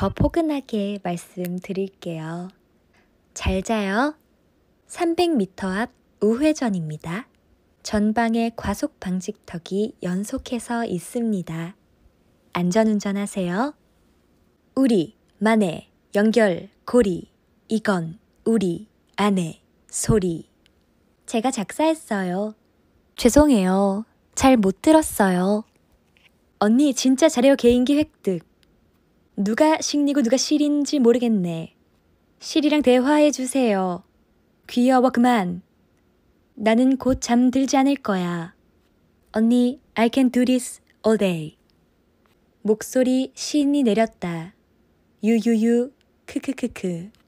더 포근하게 말씀드릴게요. 잘 자요. 300m 앞 우회전입니다. 전방에 과속 방지턱이 연속해서 있습니다. 안전운전하세요. 우리 만의 연결 고리 이건 우리 아내 소리 제가 작사했어요. 죄송해요. 잘 못 들었어요. 언니 진짜 잘해요 개인기 획득. 누가 식리고 누가 실인지 모르겠네. 실이랑 대화해 주세요. 귀여워 그만. 나는 곧 잠들지 않을 거야. 언니, I can do this all day. 목소리 시인이 내렸다. 유유유, 크크크크.